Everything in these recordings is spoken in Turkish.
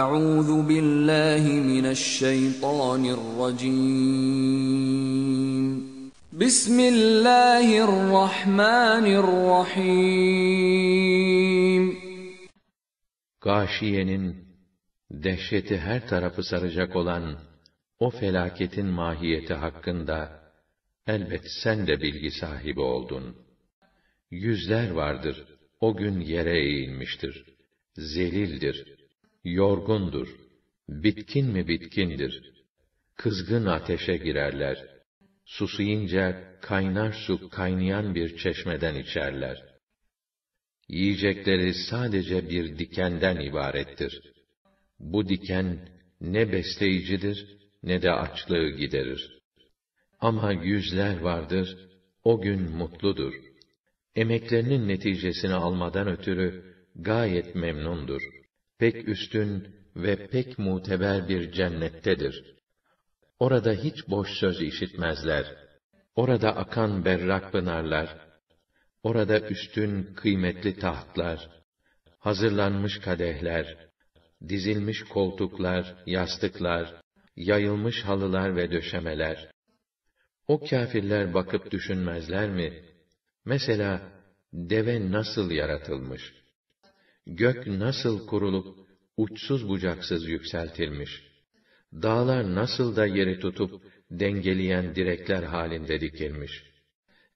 Euzu billahi mineşşeytanirracim. Bismillahirrahmanirrahim. Gâşiyenin dehşeti her tarafı saracak olan o felaketin mahiyeti hakkında elbet sen de bilgi sahibi oldun. Yüzler vardır, o gün yere eğilmiştir, zelildir.'' yorgundur, bitkin mi bitkindir. Kızgın ateşe girerler. Susayınca kaynar su kaynayan bir çeşmeden içerler. Yiyecekleri sadece bir dikenden ibarettir. Bu diken ne besleyicidir ne de açlığı giderir. Ama yüzler vardır, o gün mutludur. Emeklerinin neticesini almadan ötürü gayet memnundur.'' pek üstün ve pek muteber bir cennettedir. Orada hiç boş söz işitmezler. Orada akan berrak pınarlar, orada üstün kıymetli tahtlar, hazırlanmış kadehler, dizilmiş koltuklar, yastıklar, yayılmış halılar ve döşemeler. O kâfirler bakıp düşünmezler mi? Mesela deve nasıl yaratılmış? gök nasıl kurulup uçsuz bucaksız yükseltilmiş. Dağlar nasıl da yeri tutup dengeleyen direkler halinde dikilmiş.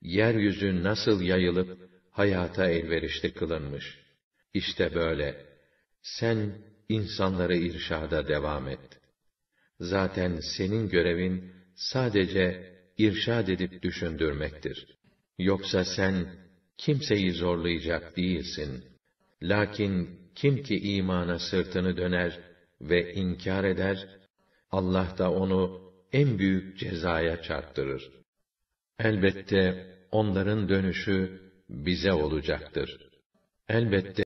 Yeryüzü nasıl yayılıp hayata elverişli kılınmış. İşte böyle. Sen insanları irşada devam et. Zaten senin görevin sadece irşad edip düşündürmektir. Yoksa sen kimseyi zorlayacak değilsin.'' Lakin kim ki imana sırtını döner ve inkar eder, Allah da onu en büyük cezaya çarptırır. Elbette onların dönüşü bize olacaktır. Elbette